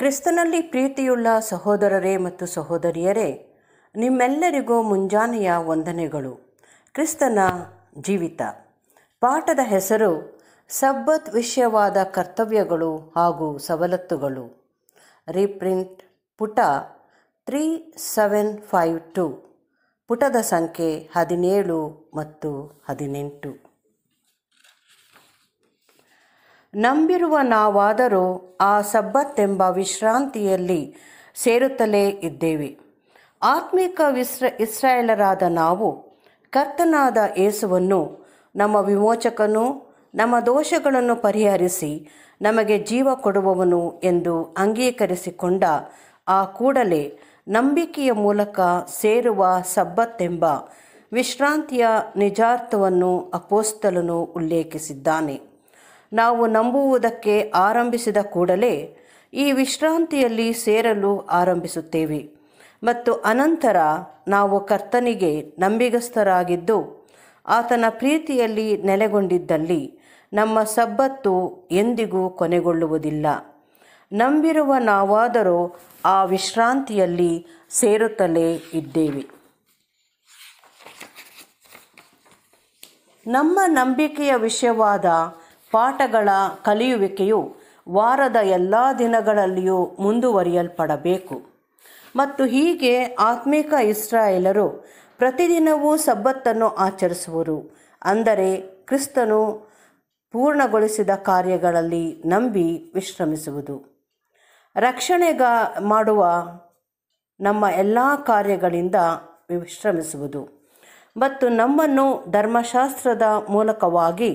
ಕ್ರಿಸ್ತನಲ್ಲಿ ಪ್ರೀತಿಯುಳ್ಳ ಸಹೋದರರೇ ಮತ್ತು ಸಹೋದರಿಯರೇ ನಿಮ್ಮೆಲ್ಲರಿಗೂ ಮುಂಜಾನೆಯ ವಂದನೆಗಳು ಕ್ರಿಸ್ತನ ಜೀವಿತ ಪಾಠದ ಹೆಸರು ಸಬ್ಬತ್ ವಿಷಯವಾದ ಕರ್ತವ್ಯಗಳು ಹಾಗೂ ಸವಲತ್ತುಗಳು ರೀಪ್ರಿಂಟ್ ಪುಟ ತ್ರೀ ಸೆವೆನ್ ಫೈವ್ ಟು ಪುಟದ ಸಂಖ್ಯೆ ಹದಿನೇಳು ಮತ್ತು ಹದಿನೆಂಟು ನಂಬಿರುವ ನಾವಾದರೂ ಆ ಸಬ್ಬತ್ತೆಂಬ ವಿಶ್ರಾಂತಿಯಲ್ಲಿ ಸೇರುತ್ತಲೇ ಇದ್ದೇವೆ ಆತ್ಮಿಕ ವಿಸ್ರ ಇಸ್ರಾಯೇಲರಾದ ನಾವು ಕರ್ತನಾದ ಏಸುವನ್ನು ನಮ್ಮ ವಿಮೋಚಕನು ನಮ್ಮ ದೋಷಗಳನ್ನು ಪರಿಹರಿಸಿ ನಮಗೆ ಜೀವ ಕೊಡುವವನು ಎಂದು ಅಂಗೀಕರಿಸಿಕೊಂಡ ಆ ಕೂಡಲೇ ನಂಬಿಕೆಯ ಮೂಲಕ ಸೇರುವ ಸಬ್ಬತ್ತೆಂಬ ವಿಶ್ರಾಂತಿಯ ನಿಜಾರ್ಥವನ್ನು ಅಪೋಸ್ತಲನು ಉಲ್ಲೇಖಿಸಿದ್ದಾನೆ ನಾವು ನಂಬುವುದಕ್ಕೆ ಆರಂಭಿಸಿದ ಕೂಡಲೇ ಈ ವಿಶ್ರಾಂತಿಯಲ್ಲಿ ಸೇರಲು ಆರಂಭಿಸುತ್ತೇವೆ ಮತ್ತು ಅನಂತರ ನಾವು ಕರ್ತನಿಗೆ ನಂಬಿಗಸ್ಥರಾಗಿದ್ದು ಆತನ ಪ್ರೀತಿಯಲ್ಲಿ ನೆಲೆಗೊಂಡಿದ್ದಲ್ಲಿ ನಮ್ಮ ಸಬ್ಬತ್ತು ಎಂದಿಗೂ ಕೊನೆಗೊಳ್ಳುವುದಿಲ್ಲ ನಂಬಿರುವ ನಾವಾದರೂ ಆ ವಿಶ್ರಾಂತಿಯಲ್ಲಿ ಸೇರುತ್ತಲೇ ಇದ್ದೇವೆ ನಮ್ಮ ನಂಬಿಕೆಯ ವಿಷಯವಾದ ಪಾಠಗಳ ಕಲಿಯುವಿಕೆಯು ವಾರದ ಎಲ್ಲ ದಿನಗಳಲ್ಲಿಯೂ ಮುಂದುವರಿಯಲ್ಪಡಬೇಕು ಮತ್ತು ಹೀಗೆ ಆತ್ಮೀಕ ಇಸ್ರಾಯೇಲರು ಪ್ರತಿದಿನವೂ ಸಬ್ಬತ್ತನ್ನು ಆಚರಿಸುವರು ಅಂದರೆ ಕ್ರಿಸ್ತನು ಪೂರ್ಣಗೊಳಿಸಿದ ಕಾರ್ಯಗಳಲ್ಲಿ ನಂಬಿ ವಿಶ್ರಮಿಸುವುದು ರಕ್ಷಣೆಗ ಮಾಡುವ ನಮ್ಮ ಎಲ್ಲ ಕಾರ್ಯಗಳಿಂದ ವಿಶ್ರಮಿಸುವುದು ಮತ್ತು ನಮ್ಮನ್ನು ಧರ್ಮಶಾಸ್ತ್ರದ ಮೂಲಕವಾಗಿ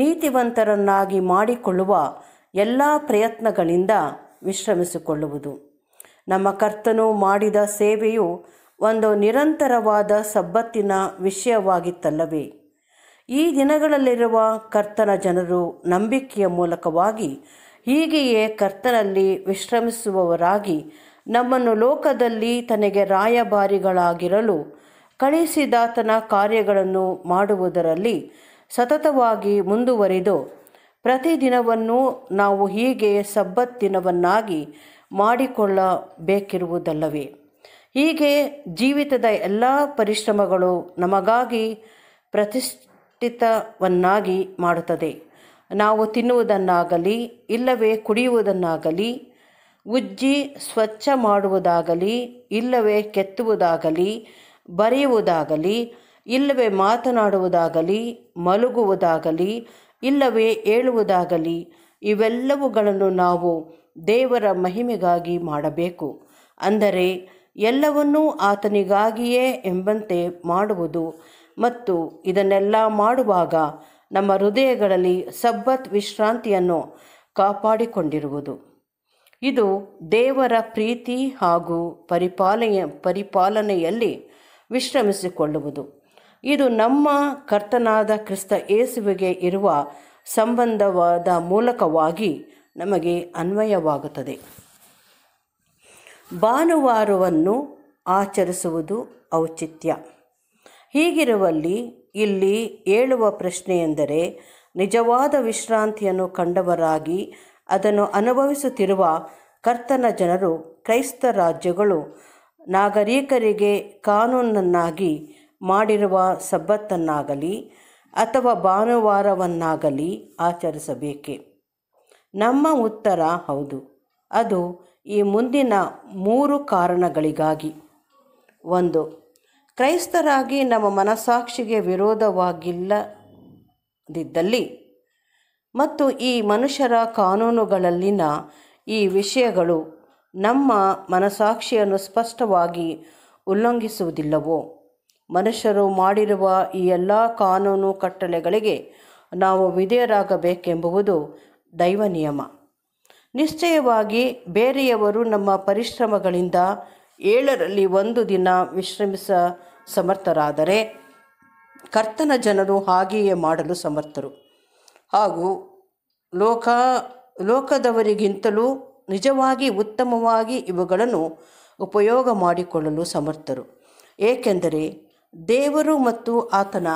ನೀತಿವಂತರನ್ನಾಗಿ ಮಾಡಿಕೊಳ್ಳುವ ಎಲ್ಲ ಪ್ರಯತ್ನಗಳಿಂದ ವಿಶ್ರಮಿಸಿಕೊಳ್ಳುವುದು ನಮ್ಮ ಕರ್ತನು ಮಾಡಿದ ಸೇವೆಯು ಒಂದು ನಿರಂತರವಾದ ಸಬ್ಬತ್ತಿನ ವಿಷಯವಾಗಿತ್ತಲ್ಲವೇ ಈ ದಿನಗಳಲ್ಲಿರುವ ಕರ್ತನ ಜನರು ನಂಬಿಕೆಯ ಮೂಲಕವಾಗಿ ಹೀಗೆಯೇ ಕರ್ತನಲ್ಲಿ ವಿಶ್ರಮಿಸುವವರಾಗಿ ನಮ್ಮನ್ನು ಲೋಕದಲ್ಲಿ ತನಗೆ ರಾಯಭಾರಿಗಳಾಗಿರಲು ಕಳಿಸಿದಾತನ ಕಾರ್ಯಗಳನ್ನು ಮಾಡುವುದರಲ್ಲಿ ಸತತವಾಗಿ ಮುಂದುವರಿದು ಪ್ರತಿದಿನವನ್ನು ನಾವು ಹೀಗೆ ಸಬ್ಬತ್ ದಿನವನ್ನಾಗಿ ಮಾಡಿಕೊಳ್ಳಬೇಕಿರುವುದಲ್ಲವೇ ಹೀಗೆ ಜೀವಿತದ ಎಲ್ಲ ಪರಿಶ್ರಮಗಳು ನಮಗಾಗಿ ಪ್ರತಿಷ್ಠಿತವನ್ನಾಗಿ ಮಾಡುತ್ತದೆ ನಾವು ತಿನ್ನುವುದನ್ನಾಗಲಿ ಇಲ್ಲವೇ ಕುಡಿಯುವುದನ್ನಾಗಲಿ ಉಜ್ಜಿ ಸ್ವಚ್ಛ ಮಾಡುವುದಾಗಲಿ ಇಲ್ಲವೇ ಕೆತ್ತುವುದಾಗಲಿ ಬರೆಯುವುದಾಗಲಿ ಇಲ್ಲವೇ ಮಾತನಾಡುವುದಾಗಲಿ ಮಲಗುವುದಾಗಲಿ ಇಲ್ಲವೇ ಏಳುವುದಾಗಲಿ ಇವೆಲ್ಲವುಗಳನ್ನು ನಾವು ದೇವರ ಮಹಿಮೆಗಾಗಿ ಮಾಡಬೇಕು ಅಂದರೆ ಎಲ್ಲವನ್ನೂ ಆತನಿಗಾಗಿಯೇ ಎಂಬಂತೆ ಮಾಡುವುದು ಮತ್ತು ಇದನ್ನೆಲ್ಲ ಮಾಡುವಾಗ ನಮ್ಮ ಹೃದಯಗಳಲ್ಲಿ ಸಬ್ಬತ್ ವಿಶ್ರಾಂತಿಯನ್ನು ಕಾಪಾಡಿಕೊಂಡಿರುವುದು ಇದು ದೇವರ ಪ್ರೀತಿ ಹಾಗೂ ಪರಿಪಾಲನೆಯ ಪರಿಪಾಲನೆಯಲ್ಲಿ ವಿಶ್ರಮಿಸಿಕೊಳ್ಳುವುದು ಇದು ನಮ್ಮ ಕರ್ತನಾದ ಕ್ರಿಸ್ತ ಏಸುವಿಗೆ ಇರುವ ಸಂಬಂಧವಾದ ಮೂಲಕವಾಗಿ ನಮಗೆ ಅನ್ವಯವಾಗುತ್ತದೆ ಭಾನುವಾರವನ್ನು ಆಚರಿಸುವುದು ಔಚಿತ್ಯ ಹೀಗಿರುವಲ್ಲಿ ಇಲ್ಲಿ ಹೇಳುವ ಎಂದರೆ ನಿಜವಾದ ವಿಶ್ರಾಂತಿಯನ್ನು ಕಂಡವರಾಗಿ ಅದನ್ನು ಅನುಭವಿಸುತ್ತಿರುವ ಕರ್ತನ ಜನರು ಕ್ರೈಸ್ತ ರಾಜ್ಯಗಳು ನಾಗರಿಕರಿಗೆ ಕಾನೂನನ್ನಾಗಿ ಮಾಡಿರುವ ಸಬ್ಬತ್ತನ್ನಾಗಲಿ ಅಥವಾ ಭಾನುವಾರವನ್ನಾಗಲಿ ಆಚರಿಸಬೇಕೆ ನಮ್ಮ ಉತ್ತರ ಹೌದು ಅದು ಈ ಮುಂದಿನ ಮೂರು ಕಾರಣಗಳಿಗಾಗಿ ಒಂದು ಕ್ರೈಸ್ತರಾಗಿ ನಮ್ಮ ಮನಸಾಕ್ಷಿಗೆ ವಿರೋಧವಾಗಿಲ್ಲದಿದ್ದಲ್ಲಿ ಮತ್ತು ಈ ಮನುಷ್ಯರ ಕಾನೂನುಗಳಲ್ಲಿನ ಈ ವಿಷಯಗಳು ನಮ್ಮ ಮನಸಾಕ್ಷಿಯನ್ನು ಸ್ಪಷ್ಟವಾಗಿ ಉಲ್ಲಂಘಿಸುವುದಿಲ್ಲವೋ ಮನುಷ್ಯರು ಮಾಡಿರುವ ಈ ಎಲ್ಲ ಕಾನೂನು ಕಟ್ಟಳೆಗಳಿಗೆ ನಾವು ವಿಧೇಯರಾಗಬೇಕೆಂಬುವುದು ದೈವ ನಿಯಮ ನಿಶ್ಚಯವಾಗಿ ಬೇರೆಯವರು ನಮ್ಮ ಪರಿಶ್ರಮಗಳಿಂದ ಏಳರಲ್ಲಿ ಒಂದು ದಿನ ವಿಶ್ರಮಿಸ ಸಮರ್ಥರಾದರೆ ಕರ್ತನ ಜನರು ಹಾಗೆಯೇ ಮಾಡಲು ಸಮರ್ಥರು ಹಾಗೂ ಲೋಕ ಲೋಕದವರಿಗಿಂತಲೂ ನಿಜವಾಗಿ ಉತ್ತಮವಾಗಿ ಇವುಗಳನ್ನು ಉಪಯೋಗ ಮಾಡಿಕೊಳ್ಳಲು ಸಮರ್ಥರು ಏಕೆಂದರೆ ದೇವರು ಮತ್ತು ಆತನ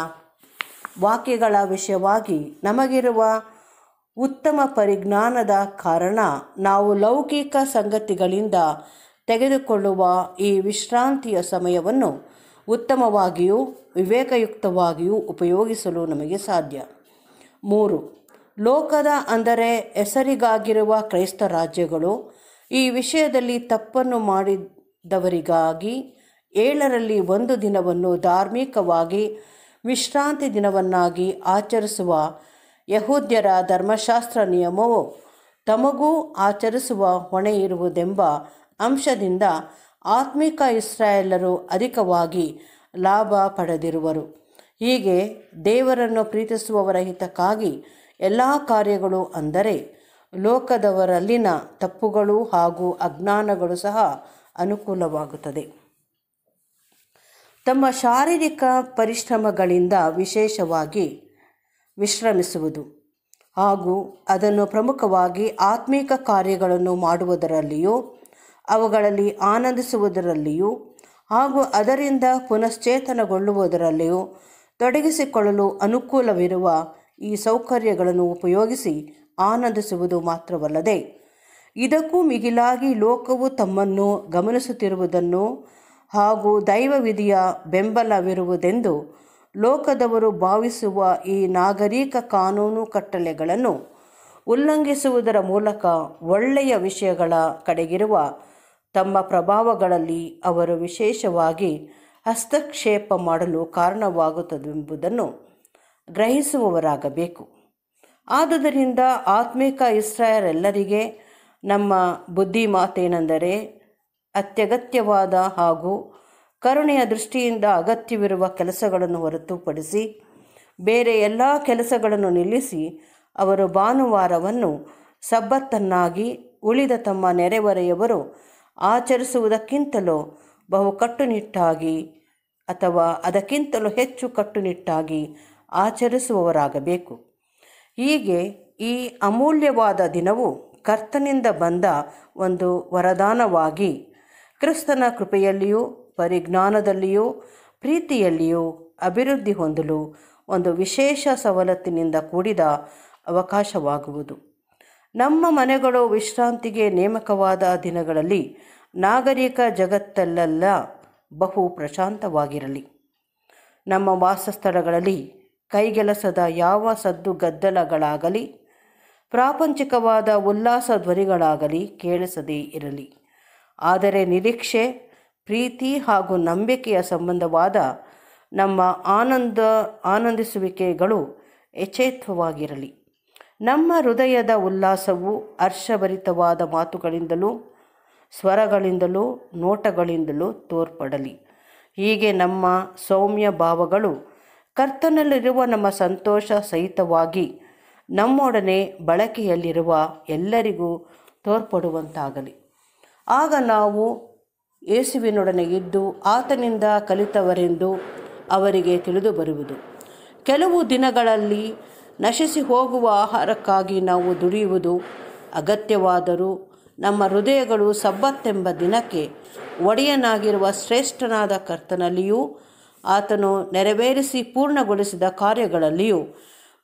ವಾಕ್ಯಗಳ ವಿಷಯವಾಗಿ ನಮಗಿರುವ ಉತ್ತಮ ಪರಿಜ್ಞಾನದ ಕಾರಣ ನಾವು ಲೌಕಿಕ ಸಂಗತಿಗಳಿಂದ ತೆಗೆದುಕೊಳ್ಳುವ ಈ ವಿಶ್ರಾಂತಿಯ ಸಮಯವನ್ನು ಉತ್ತಮವಾಗಿಯೂ ವಿವೇಕಯುಕ್ತವಾಗಿಯೂ ಉಪಯೋಗಿಸಲು ನಮಗೆ ಸಾಧ್ಯ ಮೂರು ಲೋಕದ ಅಂದರೆ ಹೆಸರಿಗಾಗಿರುವ ಕ್ರೈಸ್ತ ರಾಜ್ಯಗಳು ಈ ವಿಷಯದಲ್ಲಿ ತಪ್ಪನ್ನು ಮಾಡಿದವರಿಗಾಗಿ ಏಳರಲ್ಲಿ ಒಂದು ದಿನವನ್ನು ಧಾರ್ಮಿಕವಾಗಿ ವಿಶ್ರಾಂತಿ ದಿನವನ್ನಾಗಿ ಆಚರಿಸುವ ಯಹೂದ್ಯರ ಧರ್ಮಶಾಸ್ತ್ರ ನಿಯಮವು ತಮಗೂ ಆಚರಿಸುವ ಹೊಣೆ ಇರುವುದೆಂಬ ಅಂಶದಿಂದ ಆತ್ಮಿಕ ಇಸ್ರಾಯೇಲರು ಅಧಿಕವಾಗಿ ಲಾಭ ಪಡೆದಿರುವರು ಹೀಗೆ ದೇವರನ್ನು ಪ್ರೀತಿಸುವವರ ಹಿತಕ್ಕಾಗಿ ಎಲ್ಲ ಕಾರ್ಯಗಳು ಅಂದರೆ ಲೋಕದವರಲ್ಲಿನ ತಪ್ಪುಗಳು ಹಾಗೂ ಅಜ್ಞಾನಗಳು ಸಹ ಅನುಕೂಲವಾಗುತ್ತದೆ ತಮ್ಮ ಶಾರೀರಿಕ ಪರಿಶ್ರಮಗಳಿಂದ ವಿಶೇಷವಾಗಿ ವಿಶ್ರಮಿಸುವುದು ಹಾಗೂ ಅದನ್ನು ಪ್ರಮುಖವಾಗಿ ಆತ್ಮೀಕ ಕಾರ್ಯಗಳನ್ನು ಮಾಡುವುದರಲ್ಲಿಯೂ ಅವುಗಳಲ್ಲಿ ಆನಂದಿಸುವುದರಲ್ಲಿಯೂ ಹಾಗೂ ಅದರಿಂದ ಪುನಶ್ಚೇತನಗೊಳ್ಳುವುದರಲ್ಲಿಯೂ ತೊಡಗಿಸಿಕೊಳ್ಳಲು ಅನುಕೂಲವಿರುವ ಈ ಸೌಕರ್ಯಗಳನ್ನು ಉಪಯೋಗಿಸಿ ಆನಂದಿಸುವುದು ಮಾತ್ರವಲ್ಲದೆ ಇದಕ್ಕೂ ಮಿಗಿಲಾಗಿ ಲೋಕವು ತಮ್ಮನ್ನು ಗಮನಿಸುತ್ತಿರುವುದನ್ನು ಹಾಗೂ ದೈವವಿಧಿಯ ಬೆಂಬಲವಿರುವುದೆಂದು ಲೋಕದವರು ಭಾವಿಸುವ ಈ ನಾಗರಿಕ ಕಾನೂನು ಕಟ್ಟಳೆಗಳನ್ನು ಉಲ್ಲಂಘಿಸುವುದರ ಮೂಲಕ ಒಳ್ಳೆಯ ವಿಷಯಗಳ ಕಡೆಗಿರುವ ತಮ್ಮ ಪ್ರಭಾವಗಳಲ್ಲಿ ಅವರು ವಿಶೇಷವಾಗಿ ಹಸ್ತಕ್ಷೇಪ ಮಾಡಲು ಕಾರಣವಾಗುತ್ತದೆಂಬುದನ್ನು ಗ್ರಹಿಸುವವರಾಗಬೇಕು ಆದುದರಿಂದ ಆತ್ಮಿಕ ಇಸ್ರಾಯರೆಲ್ಲರಿಗೆ ನಮ್ಮ ಬುದ್ಧಿಮಾತೇನೆಂದರೆ ಅತ್ಯಗತ್ಯವಾದ ಹಾಗೂ ಕರುಣೆಯ ದೃಷ್ಟಿಯಿಂದ ಅಗತ್ಯವಿರುವ ಕೆಲಸಗಳನ್ನು ಹೊರತುಪಡಿಸಿ ಬೇರೆ ಎಲ್ಲ ಕೆಲಸಗಳನ್ನು ನಿಲ್ಲಿಸಿ ಅವರು ಭಾನುವಾರವನ್ನು ಸಬ್ಬತ್ತನ್ನಾಗಿ ಉಳಿದ ತಮ್ಮ ನೆರೆಹೊರೆಯವರು ಆಚರಿಸುವುದಕ್ಕಿಂತಲೂ ಬಹು ಕಟ್ಟುನಿಟ್ಟಾಗಿ ಅಥವಾ ಅದಕ್ಕಿಂತಲೂ ಹೆಚ್ಚು ಕಟ್ಟುನಿಟ್ಟಾಗಿ ಆಚರಿಸುವವರಾಗಬೇಕು ಹೀಗೆ ಈ ಅಮೂಲ್ಯವಾದ ದಿನವು ಕರ್ತನಿಂದ ಬಂದ ಒಂದು ವರದಾನವಾಗಿ ಕ್ರಿಸ್ತನ ಕೃಪೆಯಲ್ಲಿಯೂ ಪರಿಜ್ಞಾನದಲ್ಲಿಯೂ ಪ್ರೀತಿಯಲ್ಲಿಯೂ ಅಭಿವೃದ್ಧಿ ಹೊಂದಲು ಒಂದು ವಿಶೇಷ ಸವಲತ್ತಿನಿಂದ ಕೂಡಿದ ಅವಕಾಶವಾಗುವುದು ನಮ್ಮ ಮನೆಗಳು ವಿಶ್ರಾಂತಿಗೆ ನೇಮಕವಾದ ದಿನಗಳಲ್ಲಿ ನಾಗರಿಕ ಜಗತ್ತಲ್ಲೆಲ್ಲ ಬಹು ಪ್ರಶಾಂತವಾಗಿರಲಿ ನಮ್ಮ ವಾಸಸ್ಥಳಗಳಲ್ಲಿ ಕೈಗೆಲಸದ ಯಾವ ಸದ್ದು ಗದ್ದಲಗಳಾಗಲಿ ಪ್ರಾಪಂಚಿಕವಾದ ಉಲ್ಲಾಸ ಧ್ವನಿಗಳಾಗಲಿ ಕೇಳಿಸದೇ ಇರಲಿ ಆದರೆ ನಿರೀಕ್ಷೆ ಪ್ರೀತಿ ಹಾಗೂ ನಂಬಿಕೆಯ ಸಂಬಂಧವಾದ ನಮ್ಮ ಆನಂದ ಆನಂದಿಸುವಿಕೆಗಳು ಯಚೇತ್ವವಾಗಿರಲಿ ನಮ್ಮ ಹೃದಯದ ಉಲ್ಲಾಸವು ಹರ್ಷಭರಿತವಾದ ಮಾತುಗಳಿಂದಲೂ ಸ್ವರಗಳಿಂದಲೂ ನೋಟಗಳಿಂದಲೂ ತೋರ್ಪಡಲಿ ಹೀಗೆ ನಮ್ಮ ಸೌಮ್ಯ ಭಾವಗಳು ಕರ್ತನಲ್ಲಿರುವ ನಮ್ಮ ಸಂತೋಷ ಸಹಿತವಾಗಿ ನಮ್ಮೊಡನೆ ಬಳಕೆಯಲ್ಲಿರುವ ಎಲ್ಲರಿಗೂ ತೋರ್ಪಡುವಂತಾಗಲಿ ಆಗ ನಾವು ಯೇಸುವಿನೊಡನೆ ಇದ್ದು ಆತನಿಂದ ಕಲಿತವರೆಂದು ಅವರಿಗೆ ತಿಳಿದು ಬರುವುದು ಕೆಲವು ದಿನಗಳಲ್ಲಿ ನಶಿಸಿ ಹೋಗುವ ಆಹಾರಕ್ಕಾಗಿ ನಾವು ದುಡಿಯುವುದು ಅಗತ್ಯವಾದರೂ ನಮ್ಮ ಹೃದಯಗಳು ಸಬ್ಬತ್ತೆಂಬ ದಿನಕ್ಕೆ ಒಡೆಯನಾಗಿರುವ ಶ್ರೇಷ್ಠನಾದ ಕರ್ತನಲ್ಲಿಯೂ ಆತನು ನೆರವೇರಿಸಿ ಪೂರ್ಣಗೊಳಿಸಿದ ಕಾರ್ಯಗಳಲ್ಲಿಯೂ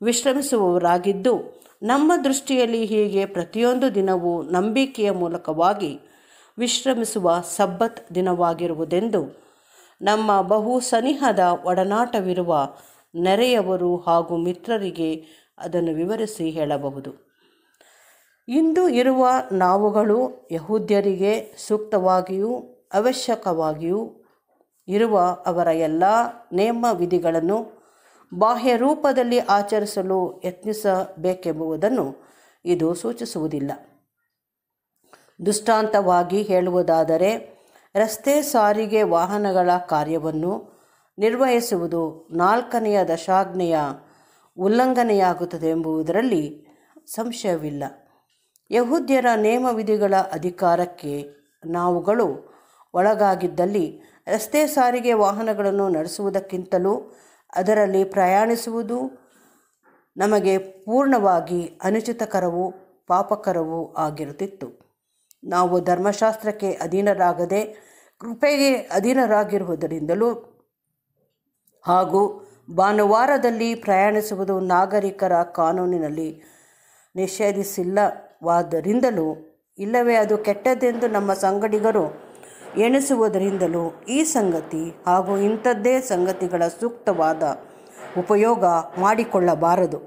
ವಿಶ್ರಮಿಸುವವರಾಗಿದ್ದು ನಮ್ಮ ದೃಷ್ಟಿಯಲ್ಲಿ ಹೀಗೆ ಪ್ರತಿಯೊಂದು ದಿನವೂ ನಂಬಿಕೆಯ ಮೂಲಕವಾಗಿ ವಿಶ್ರಮಿಸುವ ಸಬ್ಬತ್ ದಿನವಾಗಿರುವುದೆಂದು ನಮ್ಮ ಬಹು ಸನಿಹದ ಒಡನಾಟವಿರುವ ನೆರೆಯವರು ಹಾಗೂ ಮಿತ್ರರಿಗೆ ಅದನ್ನು ವಿವರಿಸಿ ಹೇಳಬಹುದು ಇಂದು ಇರುವ ನಾವುಗಳು ಯಹೂದ್ಯರಿಗೆ ಸೂಕ್ತವಾಗಿಯೂ ಅವಶ್ಯಕವಾಗಿಯೂ ಇರುವ ಅವರ ಎಲ್ಲ ನೇಮ ವಿಧಿಗಳನ್ನು ಬಾಹ್ಯ ರೂಪದಲ್ಲಿ ಆಚರಿಸಲು ಯತ್ನಿಸಬೇಕೆಂಬುದನ್ನು ಇದು ಸೂಚಿಸುವುದಿಲ್ಲ ದುಷ್ಟಾಂತವಾಗಿ ಹೇಳುವುದಾದರೆ ರಸ್ತೆ ಸಾರಿಗೆ ವಾಹನಗಳ ಕಾರ್ಯವನ್ನು ನಿರ್ವಹಿಸುವುದು ನಾಲ್ಕನೆಯ ದಶಾಜ್ಞೆಯ ಉಲ್ಲಂಘನೆಯಾಗುತ್ತದೆ ಎಂಬುದರಲ್ಲಿ ಸಂಶಯವಿಲ್ಲ ಯಹೂದ್ಯರ ನೇಮ ವಿಧಿಗಳ ಅಧಿಕಾರಕ್ಕೆ ನಾವುಗಳು ಒಳಗಾಗಿದ್ದಲ್ಲಿ ರಸ್ತೆ ಸಾರಿಗೆ ವಾಹನಗಳನ್ನು ನಡೆಸುವುದಕ್ಕಿಂತಲೂ ಅದರಲ್ಲಿ ಪ್ರಯಾಣಿಸುವುದು ನಮಗೆ ಪೂರ್ಣವಾಗಿ ಅನುಚಿತಕರವೂ ಪಾಪಕರವೂ ಆಗಿರುತ್ತಿತ್ತು ನಾವು ಧರ್ಮಶಾಸ್ತ್ರಕ್ಕೆ ಅಧೀನರಾಗದೆ ಕೃಪೆಗೆ ಅಧೀನರಾಗಿರುವುದರಿಂದಲೂ ಹಾಗೂ ಭಾನುವಾರದಲ್ಲಿ ಪ್ರಯಾಣಿಸುವುದು ನಾಗರಿಕರ ಕಾನೂನಿನಲ್ಲಿ ನಿಷೇಧಿಸಿಲ್ಲವಾದ್ದರಿಂದಲೂ ಇಲ್ಲವೇ ಅದು ಕೆಟ್ಟದ್ದೆಂದು ನಮ್ಮ ಸಂಗಡಿಗರು ಎಣಿಸುವುದರಿಂದಲೂ ಈ ಸಂಗತಿ ಹಾಗೂ ಇಂಥದ್ದೇ ಸಂಗತಿಗಳ ಸೂಕ್ತವಾದ ಉಪಯೋಗ ಮಾಡಿಕೊಳ್ಳಬಾರದು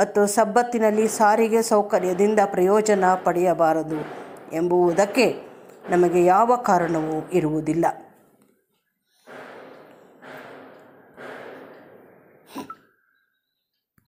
ಮತ್ತು ಸಬ್ಬತ್ತಿನಲ್ಲಿ ಸಾರಿಗೆ ಸೌಕರ್ಯದಿಂದ ಪ್ರಯೋಜನ ಪಡೆಯಬಾರದು ಎಂಬುವುದಕ್ಕೆ ನಮಗೆ ಯಾವ ಕಾರಣವೂ ಇರುವುದಿಲ್ಲ